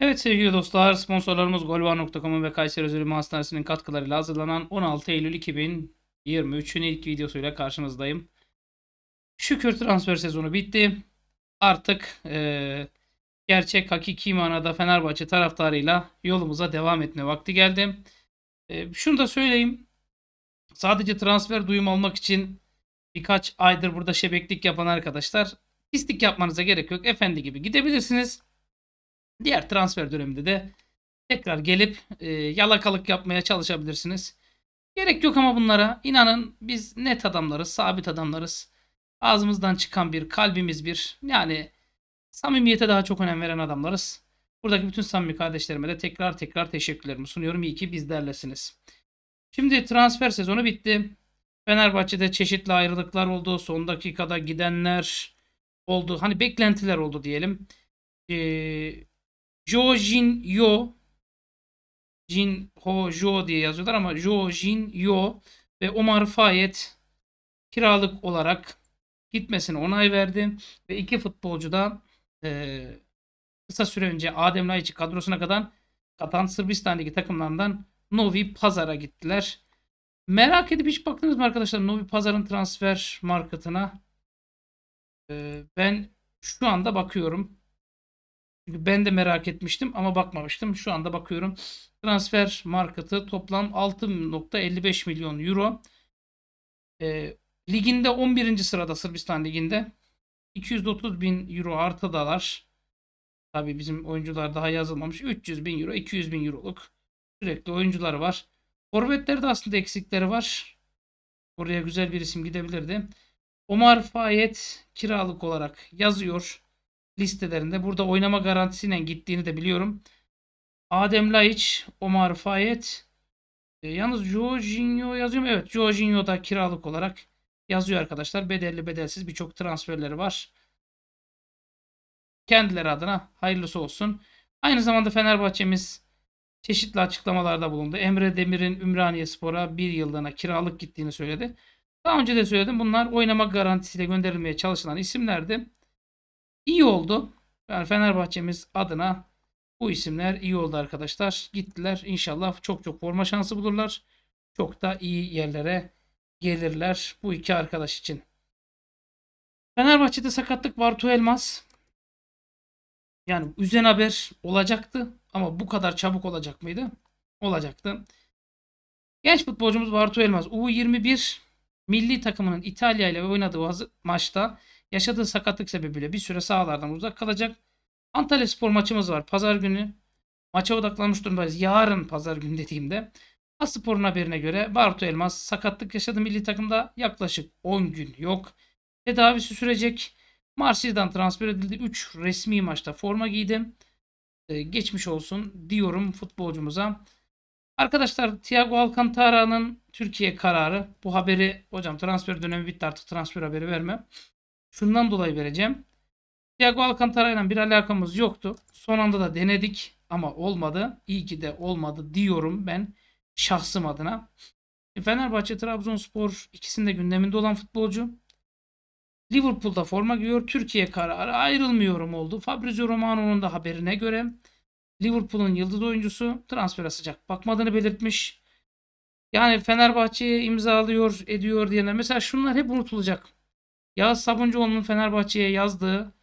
Evet sevgili dostlar sponsorlarımız golvar.com'un ve Kayseri Özel Hastanesi'nin katkılarıyla hazırlanan 16 Eylül 2023'ün ilk videosuyla karşınızdayım. Şükür transfer sezonu bitti. Artık e, gerçek hakiki manada Fenerbahçe taraftarıyla yolumuza devam etme vakti geldi. E, şunu da söyleyeyim. Sadece transfer duyum almak için birkaç aydır burada şebeklik yapan arkadaşlar pislik yapmanıza gerek yok. Efendi gibi gidebilirsiniz. Diğer transfer döneminde de tekrar gelip e, yalakalık yapmaya çalışabilirsiniz. Gerek yok ama bunlara. inanın biz net adamlarız, sabit adamlarız. Ağzımızdan çıkan bir, kalbimiz bir. Yani samimiyete daha çok önem veren adamlarız. Buradaki bütün samimi kardeşlerime de tekrar tekrar teşekkürlerimi sunuyorum. İyi ki bizlerlesiniz. Şimdi transfer sezonu bitti. Fenerbahçe'de çeşitli ayrılıklar oldu. Son dakikada gidenler oldu. Hani beklentiler oldu diyelim. Ee, Jo Jin Yo Jin Ho Jo diye yazıyorlar ama Jo Jin Yo ve Omar Fayet kiralık olarak gitmesine onay verdi ve iki futbolcu da e, kısa süre önce Adem Laiç'i kadrosuna kadar katan Sırbistan'daki takımlarından Novi Pazar'a gittiler. Merak edip hiç baktınız mı arkadaşlar Novi Pazar'ın transfer marketine? Ee, ben şu anda bakıyorum. Çünkü ben de merak etmiştim ama bakmamıştım. Şu anda bakıyorum. Transfer markatı toplam 6.55 milyon euro. E, liginde 11. sırada Sırbistan liginde. 230 bin euro artıdalar. Tabi bizim oyuncular daha yazılmamış. 300 bin euro, 200 bin euroluk sürekli oyuncular var. Forvetlerde aslında eksikleri var. Oraya güzel bir isim gidebilirdi. Omar Fayet kiralık olarak yazıyor listelerinde. Burada oynama garantisiyle gittiğini de biliyorum. Adem Laiç, Omar Fayet. E, yalnız Jorginho yazıyor mu? Evet Jorginho da kiralık olarak yazıyor arkadaşlar. Bedelli bedelsiz birçok transferleri var. Kendileri adına hayırlısı olsun. Aynı zamanda Fenerbahçe'miz çeşitli açıklamalarda bulundu. Emre Demir'in Ümraniye Spor'a bir yıldana kiralık gittiğini söyledi. Daha önce de söyledim bunlar oynama garantisiyle gönderilmeye çalışılan isimlerdi iyi oldu. Yani Fenerbahçemiz adına bu isimler iyi oldu arkadaşlar. Gittiler. İnşallah çok çok forma şansı bulurlar. Çok da iyi yerlere gelirler bu iki arkadaş için. Fenerbahçe'de sakatlık Bartu Elmas. Yani üzen haber olacaktı ama bu kadar çabuk olacak mıydı? Olacaktı. Genç futbolcumuz Bartu Elmas U21 milli takımının İtalya ile oynadığı maçta Yaşadığı sakatlık sebebiyle bir süre sahalardan uzak kalacak. Antalya Spor maçımız var pazar günü. Maça odaklanmış durumdayız. Yarın pazar günü dediğimde Aspor'un haberine göre Bartu Elmas sakatlık yaşadı milli takımda yaklaşık 10 gün yok. Tedavisi sürecek. Marsilya'dan transfer edildi. 3 resmi maçta forma giydi. Ee, geçmiş olsun diyorum futbolcumuza. Arkadaşlar Thiago Alcantara'nın Türkiye kararı. Bu haberi hocam transfer dönemi bitti artık transfer haberi verme. Şundan dolayı vereceğim. Thiago Alcantara ile bir alakamız yoktu. Son anda da denedik ama olmadı. İyi ki de olmadı diyorum ben şahsım adına. E, Fenerbahçe, Trabzonspor ikisinde gündeminde olan futbolcu. Liverpool'da forma giyiyor. Türkiye kararı ayrılmıyorum oldu. Fabrizio Romano'nun da haberine göre Liverpool'un yıldız oyuncusu transfere sıcak bakmadığını belirtmiş. Yani Fenerbahçe'ye imzalıyor, ediyor diyenler. Mesela şunlar hep unutulacak. Yağız Sabuncuoğlu'nun Fenerbahçe'ye yazdığı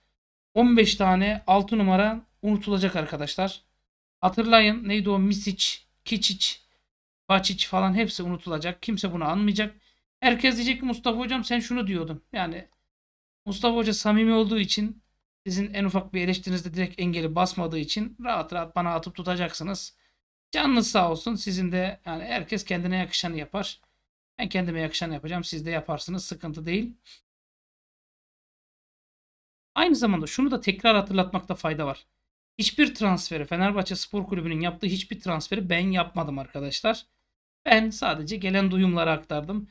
15 tane 6 numara unutulacak arkadaşlar. Hatırlayın neydi o Misic, Kicic, Bacic falan hepsi unutulacak. Kimse bunu anmayacak. Herkes diyecek ki Mustafa hocam sen şunu diyordun. Yani Mustafa hoca samimi olduğu için sizin en ufak bir eleştirinizde direkt engeli basmadığı için rahat rahat bana atıp tutacaksınız. Canınız sağ olsun. Sizin de yani herkes kendine yakışanı yapar. Ben kendime yakışanı yapacağım. Siz de yaparsınız. Sıkıntı değil. Aynı zamanda şunu da tekrar hatırlatmakta fayda var. Hiçbir transferi Fenerbahçe Spor Kulübü'nün yaptığı hiçbir transferi ben yapmadım arkadaşlar. Ben sadece gelen duyumları aktardım.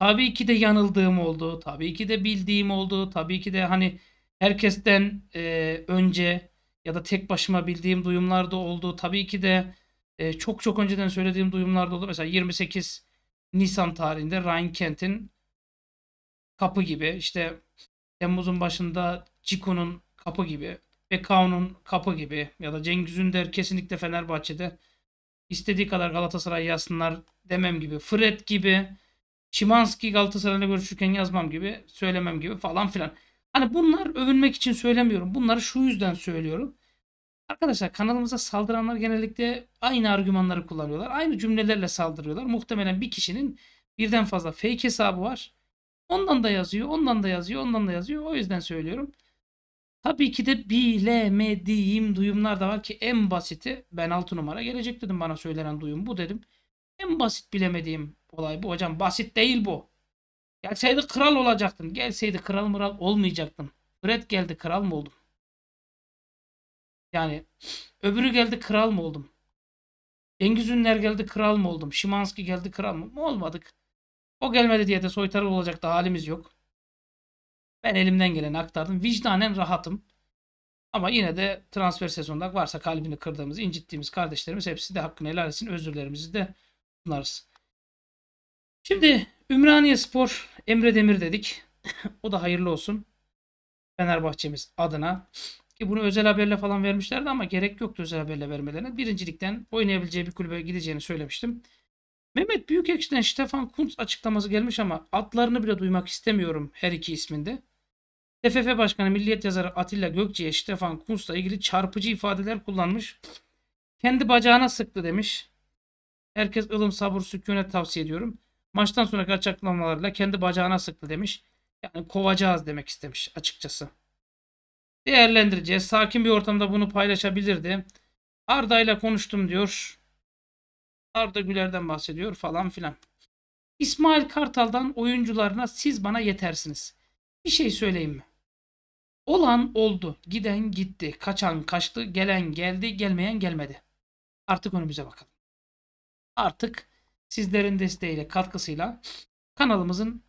Tabii ki de yanıldığım oldu. Tabii ki de bildiğim oldu. Tabii ki de hani herkesten e, önce ya da tek başıma bildiğim duyumlar da oldu. Tabii ki de e, çok çok önceden söylediğim duyumlar da oldu. Mesela 28 Nisan tarihinde Ryan Kent'in kapı gibi işte Temmuz'un başında Ciku'nun kapı gibi, Bekao'nun kapı gibi ya da Cengiz Ünder kesinlikle Fenerbahçe'de istediği kadar Galatasaray yazsınlar demem gibi, Fred gibi, Şimanski Galatasaray'la görüşürken yazmam gibi, söylemem gibi falan filan. Hani bunlar övünmek için söylemiyorum. Bunları şu yüzden söylüyorum. Arkadaşlar kanalımıza saldıranlar genellikle aynı argümanları kullanıyorlar. Aynı cümlelerle saldırıyorlar. Muhtemelen bir kişinin birden fazla fake hesabı var. Ondan da yazıyor, ondan da yazıyor, ondan da yazıyor. O yüzden söylüyorum. Tabii ki de bilemediğim duyumlar da var ki en basiti ben 6 numara gelecek dedim bana söylenen duyum bu dedim. En basit bilemediğim olay bu hocam basit değil bu. Gelseydi kral olacaktın. Gelseydi kral mıral olmayacaktın. Brett geldi kral mı oldum? Yani öbürü geldi kral mı oldum? Cengiz Ünler geldi kral mı oldum? Şimanski geldi kral mı? Olmadık. O gelmedi diye de soytarı olacak da halimiz yok. Ben elimden geleni aktardım. Vicdanen rahatım. Ama yine de transfer sezonunda varsa kalbini kırdığımız, incittiğimiz kardeşlerimiz hepsi de hakkını helal etsin. Özürlerimizi de sunarız. Şimdi Ümraniye Spor Emre Demir dedik. o da hayırlı olsun. Fenerbahçemiz adına. Ki bunu özel haberle falan vermişlerdi ama gerek yoktu özel haberle vermelerine. Birincilikten oynayabileceği bir kulübe gideceğini söylemiştim. Mehmet Büyükekşi'den Stefan Kuntz açıklaması gelmiş ama adlarını bile duymak istemiyorum her iki isminde. TFF Başkanı Milliyet yazarı Atilla Gökçe'ye Stefan Kuntz'la ilgili çarpıcı ifadeler kullanmış. Kendi bacağına sıktı demiş. Herkes ılım sabır sükunet tavsiye ediyorum. Maçtan sonraki açıklamalarla kendi bacağına sıktı demiş. Yani kovacağız demek istemiş açıkçası. Değerlendireceğiz. Sakin bir ortamda bunu paylaşabilirdi. Arda ile konuştum diyor. Arda Güler'den bahsediyor falan filan. İsmail Kartal'dan oyuncularına siz bana yetersiniz. Bir şey söyleyeyim mi? Olan oldu. Giden gitti. Kaçan kaçtı. Gelen geldi. Gelmeyen gelmedi. Artık önümüze bakalım. Artık sizlerin desteğiyle, katkısıyla kanalımızın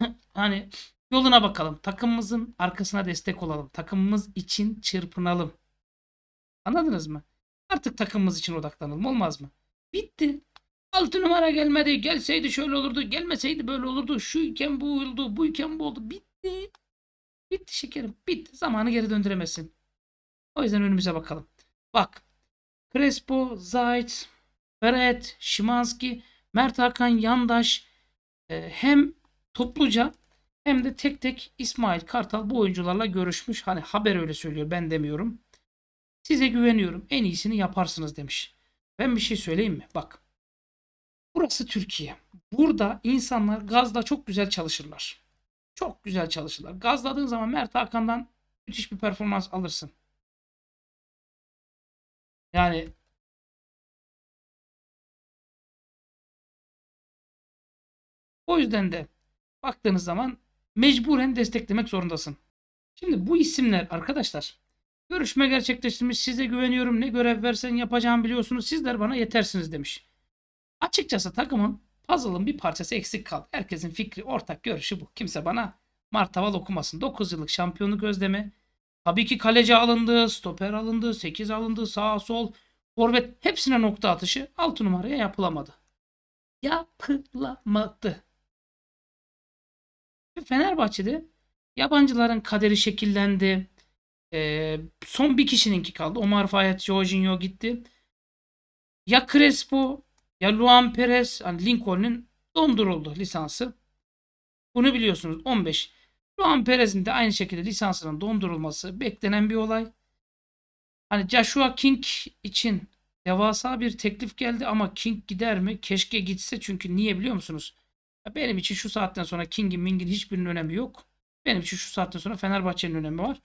hani yoluna bakalım. Takımımızın arkasına destek olalım. Takımımız için çırpınalım. Anladınız mı? Artık takımımız için odaklanalım. Olmaz mı? Bitti. Altı numara gelmedi. Gelseydi şöyle olurdu. Gelmeseydi böyle olurdu. Şu iken bu oldu. Bu iken bu oldu. Bitti. Bitti şekerim. Bitti. Zamanı geri döndüremezsin. O yüzden önümüze bakalım. Bak. Crespo, Zayt, Beret, Şimanski, Mert Hakan, Yandaş e, hem topluca hem de tek tek İsmail Kartal bu oyuncularla görüşmüş. Hani haber öyle söylüyor ben demiyorum. Size güveniyorum en iyisini yaparsınız demiş. Ben bir şey söyleyeyim mi? Bak. Burası Türkiye. Burada insanlar gazla çok güzel çalışırlar. Çok güzel çalışırlar. Gazladığın zaman Mert Hakan'dan müthiş bir performans alırsın. Yani O yüzden de baktığınız zaman mecburen desteklemek zorundasın. Şimdi bu isimler arkadaşlar Görüşme gerçekleştirmiş. Size güveniyorum. Ne görev versen yapacağımı biliyorsunuz. Sizler bana yetersiniz demiş. Açıkçası takımın puzzle'ın bir parçası eksik kaldı. Herkesin fikri, ortak görüşü bu. Kimse bana martaval okumasın. 9 yıllık şampiyonluk özlemi. Tabii ki kaleci alındı, stoper alındı, 8 alındı, sağ sol, forvet hepsine nokta atışı 6 numaraya yapılamadı. Yapılamadı. Fenerbahçe'de yabancıların kaderi şekillendi. E, son bir kişininki kaldı. Omar Fayet, Jorginho gitti. Ya Crespo ya Luan Perez, hani Lincoln'in donduruldu lisansı. Bunu biliyorsunuz 15. Luan Perez'in de aynı şekilde lisansının dondurulması beklenen bir olay. Hani Joshua King için devasa bir teklif geldi ama King gider mi? Keşke gitse çünkü niye biliyor musunuz? Benim için şu saatten sonra King'in Ming'in hiçbirinin önemi yok. Benim için şu saatten sonra Fenerbahçe'nin önemi var.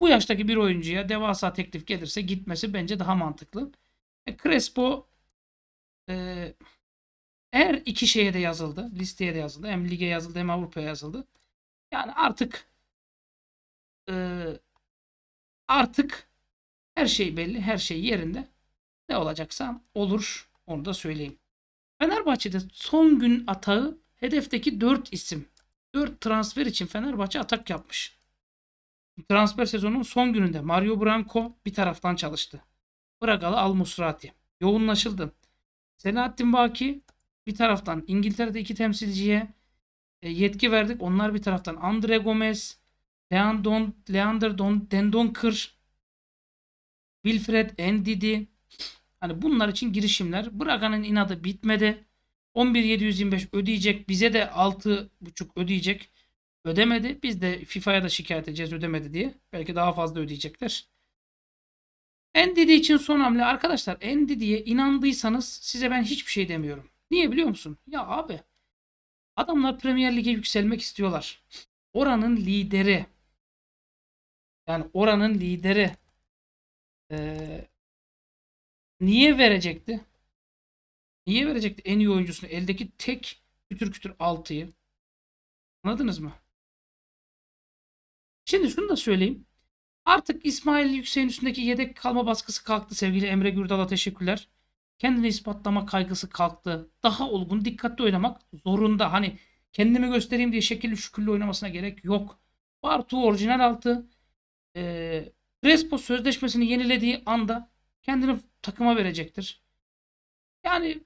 Bu yaştaki bir oyuncuya devasa teklif gelirse gitmesi bence daha mantıklı. E, Crespo e, eğer iki şeye de yazıldı. Listeye de yazıldı. Hem lige yazıldı hem Avrupa'ya yazıldı. Yani artık e, artık her şey belli. Her şey yerinde. Ne olacaksa olur. Onu da söyleyeyim. Fenerbahçe'de son gün atağı hedefteki 4 isim. 4 transfer için Fenerbahçe atak yapmış transfer sezonunun son gününde Mario Branco bir taraftan çalıştı. Bragalı Al Musrati. Yoğunlaşıldı. Selahattin Baki bir taraftan İngiltere'de iki temsilciye e, yetki verdik. Onlar bir taraftan Andre Gomez, Leandon, Leander Don, Dendonkır, Wilfred Endidi. Hani bunlar için girişimler. Braga'nın inadı bitmedi. 11.725 ödeyecek. Bize de 6.5 ödeyecek ödemedi. Biz de FIFA'ya da şikayet edeceğiz ödemedi diye. Belki daha fazla ödeyecekler. Endidi için son hamle arkadaşlar Endidi'ye inandıysanız size ben hiçbir şey demiyorum. Niye biliyor musun? Ya abi adamlar Premier Lig'e yükselmek istiyorlar. Oranın lideri yani oranın lideri ee, niye verecekti? Niye verecekti en iyi oyuncusunu? Eldeki tek kütür kütür altıyı Anladınız mı? Şimdi şunu da söyleyeyim. Artık İsmail Yüksek'in üstündeki yedek kalma baskısı kalktı sevgili Emre Gürdal'a teşekkürler. Kendini ispatlama kaygısı kalktı. Daha olgun, dikkatli oynamak zorunda. Hani kendimi göstereyim diye şekilli şükürlü oynamasına gerek yok. Bartu orijinal altı. E, Crespo sözleşmesini yenilediği anda kendini takıma verecektir. Yani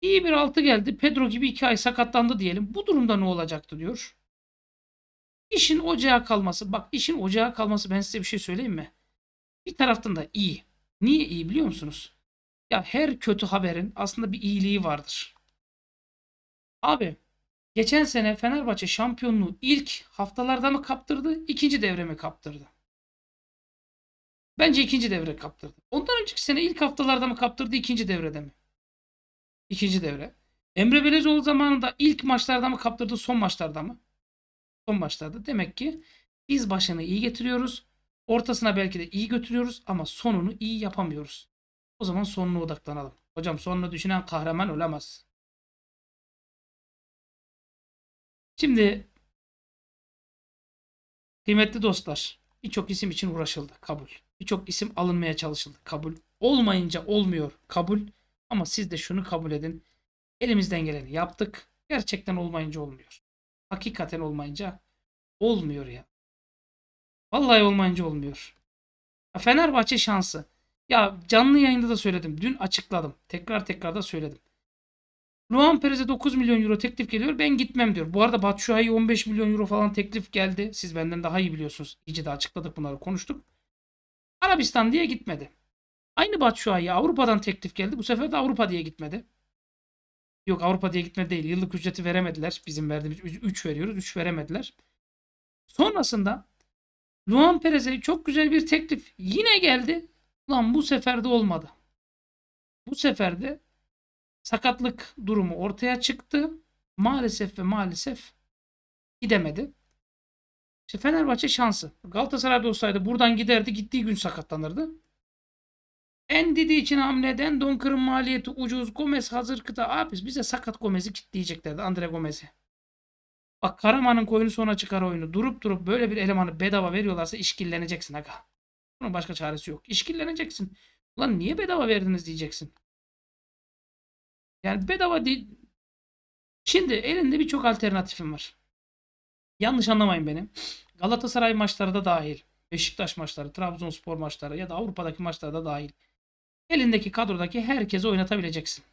iyi bir altı geldi. Pedro gibi iki ay sakatlandı diyelim. Bu durumda ne olacaktı diyor. İşin ocağa kalması. Bak işin ocağa kalması ben size bir şey söyleyeyim mi? Bir taraftan da iyi. Niye iyi biliyor musunuz? Ya her kötü haberin aslında bir iyiliği vardır. Abi geçen sene Fenerbahçe şampiyonluğu ilk haftalarda mı kaptırdı, İkinci devre mi kaptırdı? Bence ikinci devre kaptırdı. Ondan önceki sene ilk haftalarda mı kaptırdı, ikinci devrede mi? İkinci devre. Emre Belezoğlu zamanında ilk maçlarda mı kaptırdı, son maçlarda mı? son başlarda. Demek ki biz başını iyi getiriyoruz. Ortasına belki de iyi götürüyoruz ama sonunu iyi yapamıyoruz. O zaman sonuna odaklanalım. Hocam sonunu düşünen kahraman olamaz. Şimdi kıymetli dostlar birçok isim için uğraşıldı. Kabul. Birçok isim alınmaya çalışıldı. Kabul. Olmayınca olmuyor. Kabul. Ama siz de şunu kabul edin. Elimizden geleni yaptık. Gerçekten olmayınca olmuyor hakikaten olmayınca olmuyor ya. Vallahi olmayınca olmuyor. Ya Fenerbahçe şansı. Ya canlı yayında da söyledim. Dün açıkladım. Tekrar tekrar da söyledim. Luan Perez'e 9 milyon euro teklif geliyor. Ben gitmem diyor. Bu arada Batshuayi'ye 15 milyon euro falan teklif geldi. Siz benden daha iyi biliyorsunuz. İyice de açıkladık bunları konuştuk. Arabistan diye gitmedi. Aynı Batshuayi'ye Avrupa'dan teklif geldi. Bu sefer de Avrupa diye gitmedi. Yok Avrupa diye gitme değil. Yıllık ücreti veremediler. Bizim verdiğimiz 3 veriyoruz. 3 veremediler. Sonrasında Luan Perez'e çok güzel bir teklif yine geldi. Lan bu sefer de olmadı. Bu sefer de sakatlık durumu ortaya çıktı. Maalesef ve maalesef gidemedi. İşte Fenerbahçe şansı. Galatasaray'da olsaydı buradan giderdi. Gittiği gün sakatlanırdı. En dediği için hamleden don maliyeti ucuz Gomez hazır kıta. Abi bize sakat Gomez'i kitleyeceklerdi. Andre Gomez'i. Bak Karaman'ın koyunu sonra çıkar oyunu. Durup durup böyle bir elemanı bedava veriyorlarsa işkilleneceksin aga. Bunun başka çaresi yok. İşkilleneceksin. Ulan niye bedava verdiniz diyeceksin. Yani bedava değil. Şimdi elinde birçok alternatifim var. Yanlış anlamayın beni. Galatasaray maçları da dahil. Beşiktaş maçları, Trabzonspor maçları ya da Avrupa'daki maçları da dahil. Elindeki kadrodaki herkesi oynatabileceksin.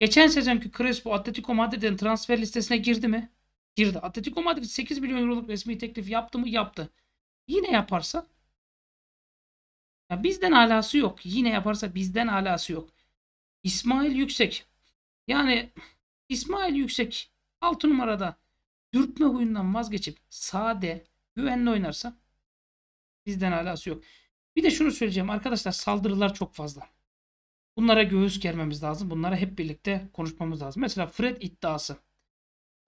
Geçen sezonki Crespo Atletico Madrid'in transfer listesine girdi mi? Girdi. Atletico Madrid 8 milyon euroluk resmi teklif yaptı mı? Yaptı. Yine yaparsa ya bizden alası yok. Yine yaparsa bizden alası yok. İsmail Yüksek. Yani İsmail Yüksek 6 numarada dürtme huyundan vazgeçip sade güvenli oynarsa bizden alası yok. Bir de şunu söyleyeceğim arkadaşlar saldırılar çok fazla. Bunlara göğüs germemiz lazım. Bunlara hep birlikte konuşmamız lazım. Mesela Fred iddiası.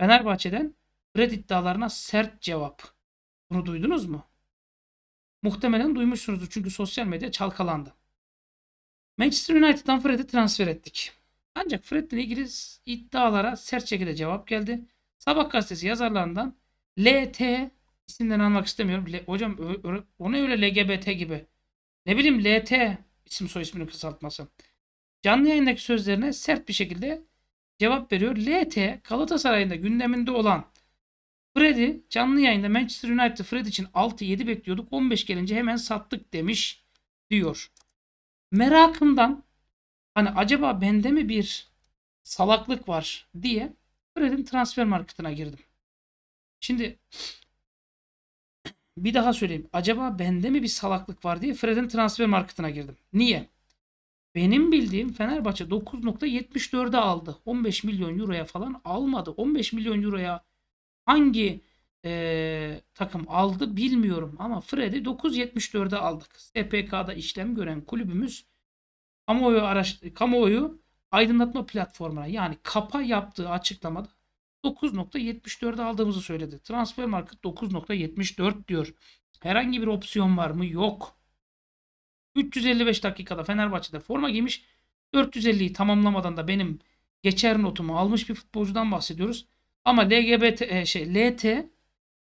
Fenerbahçe'den Fred iddialarına sert cevap. Bunu duydunuz mu? Muhtemelen duymuşsunuzdur çünkü sosyal medya çalkalandı. Manchester United'dan Fred'i transfer ettik. Ancak Fred'le ilgili iddialara sert şekilde cevap geldi. Sabah gazetesi yazarlarından LT isimden almak istemiyorum. hocam onu öyle LGBT gibi ne bileyim LT isim soy ismini kısaltması. Canlı yayındaki sözlerine sert bir şekilde cevap veriyor. LT Galatasaray'ında gündeminde olan Freddy canlı yayında Manchester United Fred için 6-7 bekliyorduk. 15 gelince hemen sattık demiş diyor. Merakımdan hani acaba bende mi bir salaklık var diye Fred'in transfer marketine girdim. Şimdi bir daha söyleyeyim. Acaba bende mi bir salaklık var diye Fred'in transfer marketine girdim. Niye? Benim bildiğim Fenerbahçe 9.74'e aldı. 15 milyon euroya falan almadı. 15 milyon euroya hangi e, takım aldı bilmiyorum ama Fred'i 9.74'e aldık. SPK'da işlem gören kulübümüz kamuoyu, araş kamuoyu aydınlatma platformuna yani KAP'a yaptığı açıklamada 9.74'e aldığımızı söyledi. Transfer market 9.74 diyor. Herhangi bir opsiyon var mı? Yok. 355 dakikada Fenerbahçe'de forma giymiş. 450'yi tamamlamadan da benim geçer notumu almış bir futbolcudan bahsediyoruz. Ama LGBT e, şey LT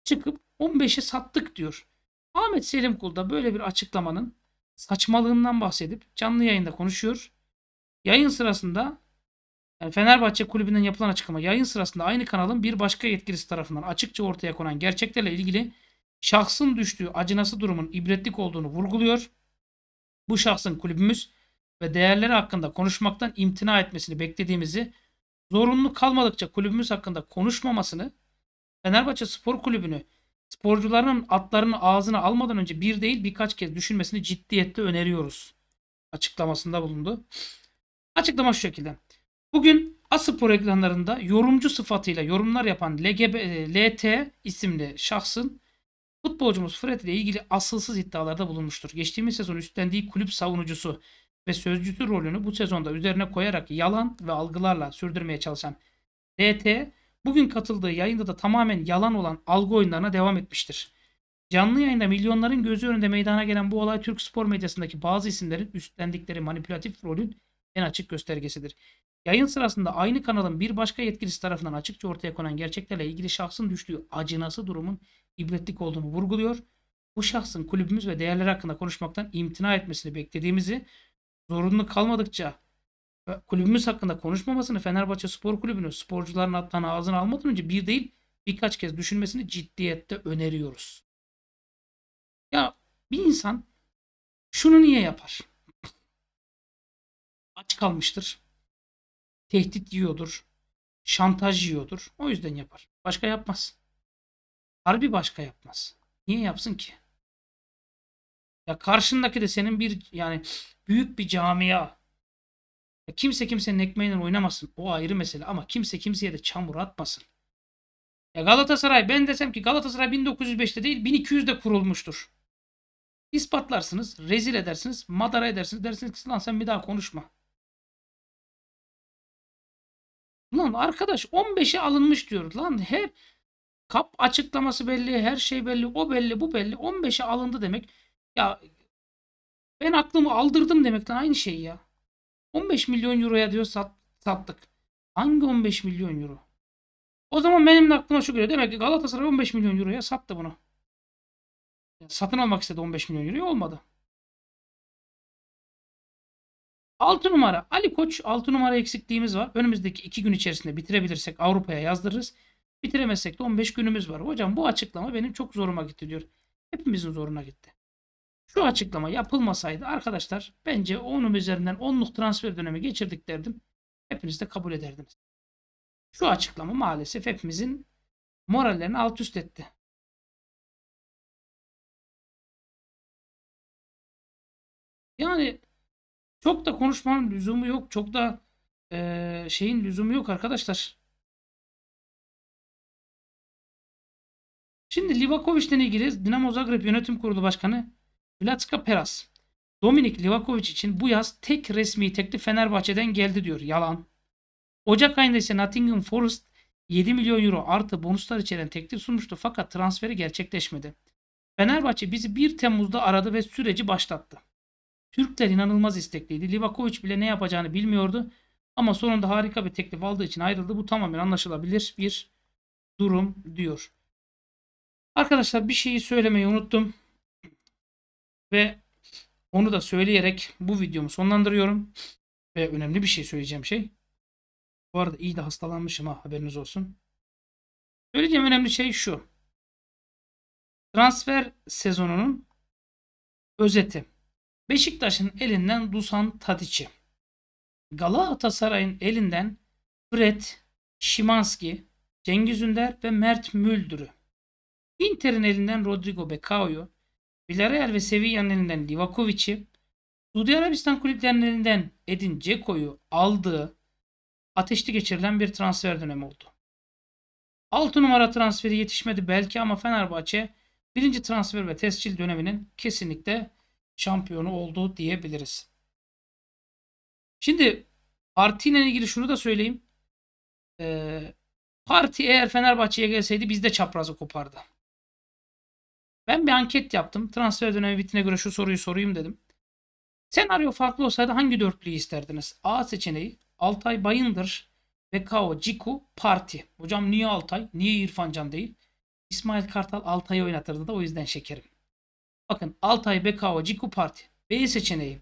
çıkıp 15'e sattık diyor. Ahmet Selim Kul da böyle bir açıklamanın saçmalığından bahsedip canlı yayında konuşuyor. Yayın sırasında e, Fenerbahçe kulübünden yapılan açıklama yayın sırasında aynı kanalın bir başka yetkilisi tarafından açıkça ortaya konan gerçeklerle ilgili şahsın düştüğü acınası durumun ibretlik olduğunu vurguluyor. Bu şahsın kulübümüz ve değerleri hakkında konuşmaktan imtina etmesini beklediğimizi, zorunlu kalmadıkça kulübümüz hakkında konuşmamasını, Fenerbahçe Spor Kulübü'nü sporcularının atlarını ağzına almadan önce bir değil birkaç kez düşünmesini ciddiyetle öneriyoruz açıklamasında bulundu. Açıklama şu şekilde. Bugün Aspor ekranlarında yorumcu sıfatıyla yorumlar yapan LGB, e, LT isimli şahsın futbolcumuz Fred ile ilgili asılsız iddialarda bulunmuştur. Geçtiğimiz sezon üstlendiği kulüp savunucusu ve sözcüsü rolünü bu sezonda üzerine koyarak yalan ve algılarla sürdürmeye çalışan LT bugün katıldığı yayında da tamamen yalan olan algı oyunlarına devam etmiştir. Canlı yayında milyonların gözü önünde meydana gelen bu olay Türk spor medyasındaki bazı isimlerin üstlendikleri manipülatif rolün en açık göstergesidir. Yayın sırasında aynı kanalın bir başka yetkilisi tarafından açıkça ortaya konan gerçeklerle ilgili şahsın düştüğü acınası durumun ibretlik olduğunu vurguluyor. Bu şahsın kulübümüz ve değerler hakkında konuşmaktan imtina etmesini beklediğimizi, zorunlu kalmadıkça kulübümüz hakkında konuşmamasını Fenerbahçe Spor Kulübü'nün sporcuların hattına ağzını almadan önce bir değil birkaç kez düşünmesini ciddiyette öneriyoruz. Ya bir insan şunu niye yapar? Aç kalmıştır tehdit yiyordur. Şantaj yiyordur. O yüzden yapar. Başka yapmaz. Harbi başka yapmaz. Niye yapsın ki? Ya karşındaki de senin bir yani büyük bir camia. Ya kimse kimsenin ekmeğiyle oynamasın. O ayrı mesele ama kimse kimseye de çamur atmasın. Ya Galatasaray ben desem ki Galatasaray 1905'te değil 1200'de kurulmuştur. İspatlarsınız, rezil edersiniz, madara edersiniz. Dersiniz ki lan sen bir daha konuşma. Lan arkadaş 15'e alınmış diyor. Lan hep kap açıklaması belli, her şey belli, o belli, bu belli. 15'e alındı demek. Ya ben aklımı aldırdım demek lan aynı şey ya. 15 milyon euroya diyor sat, sattık. Hangi 15 milyon euro? O zaman benim de aklıma şu geliyor. Demek ki Galatasaray 15 milyon euroya sattı bunu. Satın almak istedi 15 milyon euroya olmadı. 6 numara Ali Koç 6 numara eksikliğimiz var. Önümüzdeki 2 gün içerisinde bitirebilirsek Avrupa'ya yazdırırız. Bitiremezsek de 15 günümüz var. Hocam bu açıklama benim çok zoruma gitti diyor. Hepimizin zoruna gitti. Şu açıklama yapılmasaydı arkadaşlar bence onun üzerinden 10'luk transfer dönemi geçirdik derdim. Hepiniz de kabul ederdiniz. Şu açıklama maalesef hepimizin morallerini alt üst etti. Yani çok da konuşmanın lüzumu yok. Çok da e, şeyin lüzumu yok arkadaşlar. Şimdi Livakovic'den ilgili Dinamo Zagreb Yönetim Kurulu Başkanı Vlatska Peras. Dominik Livakovic için bu yaz tek resmi teklif Fenerbahçe'den geldi diyor. Yalan. Ocak ayında ise Nottingham Forest 7 milyon euro artı bonuslar içeren teklif sunmuştu fakat transferi gerçekleşmedi. Fenerbahçe bizi 1 Temmuz'da aradı ve süreci başlattı. Türkler inanılmaz istekliydi. Livakovic bile ne yapacağını bilmiyordu. Ama sonunda harika bir teklif aldığı için ayrıldı. Bu tamamen anlaşılabilir bir durum diyor. Arkadaşlar bir şeyi söylemeyi unuttum. Ve onu da söyleyerek bu videomu sonlandırıyorum. Ve önemli bir şey söyleyeceğim şey. Bu arada iyi de hastalanmışım ha haberiniz olsun. Söyleyeceğim önemli şey şu. Transfer sezonunun özeti. Beşiktaş'ın elinden Dusan Tadiç'i. Galatasaray'ın elinden Fred, Şimanski, Cengiz Ünder ve Mert Müldür'ü. Inter'in elinden Rodrigo Becao'yu, Villarreal ve Sevilla'nın elinden Livakovic'i, Suudi Arabistan kulüplerinin elinden Edin Ceko'yu aldığı ateşli geçirilen bir transfer dönemi oldu. 6 numara transferi yetişmedi belki ama Fenerbahçe birinci transfer ve tescil döneminin kesinlikle şampiyonu oldu diyebiliriz. Şimdi parti ile ilgili şunu da söyleyeyim. Ee, parti eğer Fenerbahçe'ye gelseydi biz de çaprazı kopardı. Ben bir anket yaptım. Transfer dönemi bitine göre şu soruyu sorayım dedim. Senaryo farklı olsaydı hangi dörtlüyü isterdiniz? A seçeneği Altay Bayındır, Bekao, Ciku, Parti. Hocam niye Altay? Niye İrfan Can değil? İsmail Kartal Altay'ı oynatırdı da o yüzden şekerim. Bakın Altay Bekao Ciku Parti. B seçeneği.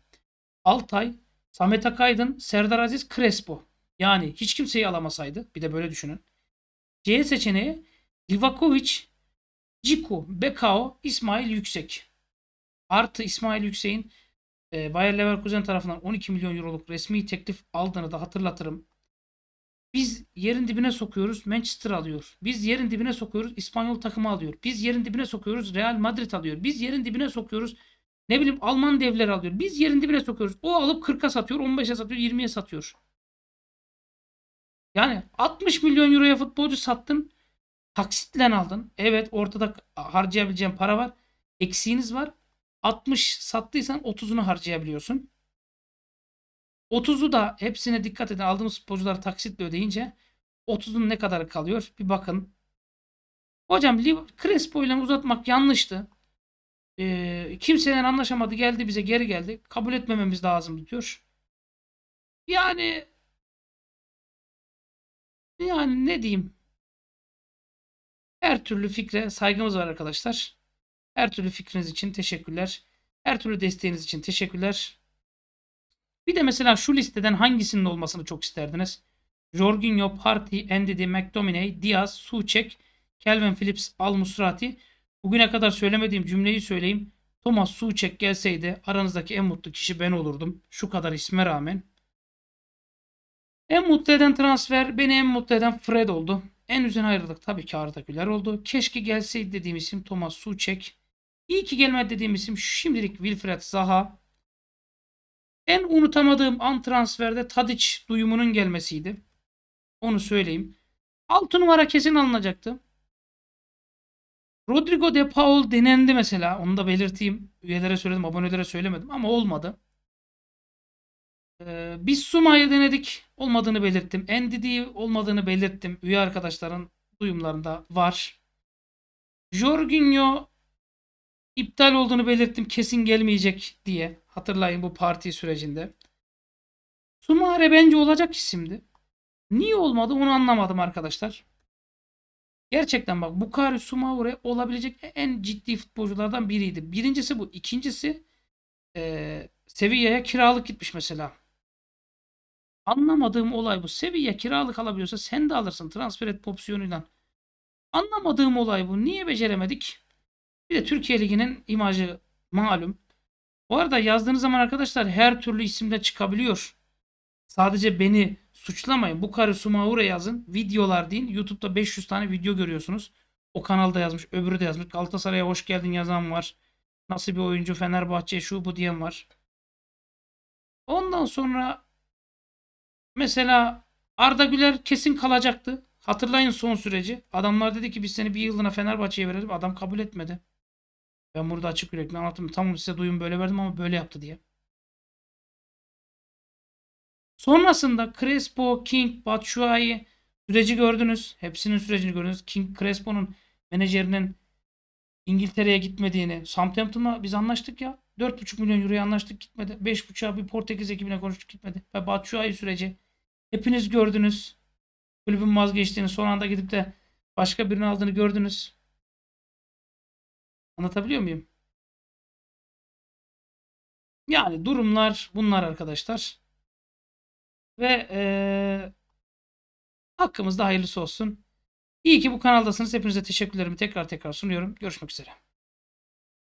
Altay, Samet Akaydın, Serdar Aziz Crespo. Yani hiç kimseyi alamasaydı. Bir de böyle düşünün. C seçeneği Livakovic, Ciku, Bekao, İsmail Yüksek. Artı İsmail Yüksek'in e, Bayer Leverkusen tarafından 12 milyon euroluk resmi teklif aldığını da hatırlatırım. Biz yerin dibine sokuyoruz Manchester alıyor. Biz yerin dibine sokuyoruz İspanyol takımı alıyor. Biz yerin dibine sokuyoruz Real Madrid alıyor. Biz yerin dibine sokuyoruz ne bileyim Alman devleri alıyor. Biz yerin dibine sokuyoruz. O alıp 40'a satıyor, 15'e satıyor, 20'ye satıyor. Yani 60 milyon euroya futbolcu sattın. Taksitle aldın. Evet ortada harcayabileceğin para var. Eksiğiniz var. 60 sattıysan 30'unu harcayabiliyorsun. 30'u da hepsine dikkat edin. Aldığımız sporcular taksitle ödeyince 30'un ne kadar kalıyor? Bir bakın. Hocam Crespo ile uzatmak yanlıştı. E, ee, kimseler anlaşamadı. Geldi bize geri geldi. Kabul etmememiz lazım diyor. Yani yani ne diyeyim? Her türlü fikre saygımız var arkadaşlar. Her türlü fikriniz için teşekkürler. Her türlü desteğiniz için teşekkürler. Bir de mesela şu listeden hangisinin olmasını çok isterdiniz? Jorginho, Parti, Endidi, McDominay, Diaz, Suçek, Kelvin Phillips, Al Musrati. Bugüne kadar söylemediğim cümleyi söyleyeyim. Thomas Suçek gelseydi aranızdaki en mutlu kişi ben olurdum. Şu kadar isme rağmen. En mutlu eden transfer beni en mutlu eden Fred oldu. En üzerine ayrıldık. tabii ki Arda Güler oldu. Keşke gelseydi dediğim isim Thomas Suçek. İyi ki gelmedi dediğim isim şimdilik Wilfred Zaha. En unutamadığım an transferde Tadiç duyumunun gelmesiydi. Onu söyleyeyim. 6 numara kesin alınacaktı. Rodrigo de Paul denendi mesela. Onu da belirteyim. Üyelere söyledim, abonelere söylemedim ama olmadı. Ee, biz Suma'yı denedik. Olmadığını belirttim. NDD olmadığını belirttim. Üye arkadaşların duyumlarında var. Jorginho iptal olduğunu belirttim. Kesin gelmeyecek diye. Hatırlayın bu parti sürecinde. Sumare bence olacak isimdi. Niye olmadı onu anlamadım arkadaşlar. Gerçekten bak Bukari Sumar'e olabilecek en ciddi futbolculardan biriydi. Birincisi bu. İkincisi e, Sevilla'ya kiralık gitmiş mesela. Anlamadığım olay bu. Sevilla kiralık alabiliyorsa sen de alırsın transfer etme opsiyonuyla. Anlamadığım olay bu. Niye beceremedik? Bir de Türkiye Ligi'nin imajı malum. Bu arada yazdığınız zaman arkadaşlar her türlü isimde çıkabiliyor. Sadece beni suçlamayın. Bu karı Sumaura yazın. Videolar deyin. YouTube'da 500 tane video görüyorsunuz. O kanalda yazmış. Öbürü de yazmış. Galatasaray'a hoş geldin yazan var. Nasıl bir oyuncu Fenerbahçe şu bu diyen var. Ondan sonra mesela Arda Güler kesin kalacaktı. Hatırlayın son süreci. Adamlar dedi ki biz seni bir yılına Fenerbahçe'ye verelim. Adam kabul etmedi. Ben burada açık yürekli anlattım. Tamam size duyum böyle verdim ama böyle yaptı diye. Sonrasında Crespo, King, Batshuayi süreci gördünüz. Hepsinin sürecini gördünüz. King Crespo'nun menajerinin İngiltere'ye gitmediğini. Southampton'la biz anlaştık ya. 4,5 milyon euroya anlaştık gitmedi. 5,5'a bir Portekiz ekibine konuştuk gitmedi. Ve Batshuayi süreci. Hepiniz gördünüz. Kulübün vazgeçtiğini son anda gidip de başka birini aldığını gördünüz. Anlatabiliyor muyum? Yani durumlar bunlar arkadaşlar. Ve ee, hakkımızda hayırlısı olsun. İyi ki bu kanaldasınız. Hepinize teşekkürlerimi tekrar tekrar sunuyorum. Görüşmek üzere.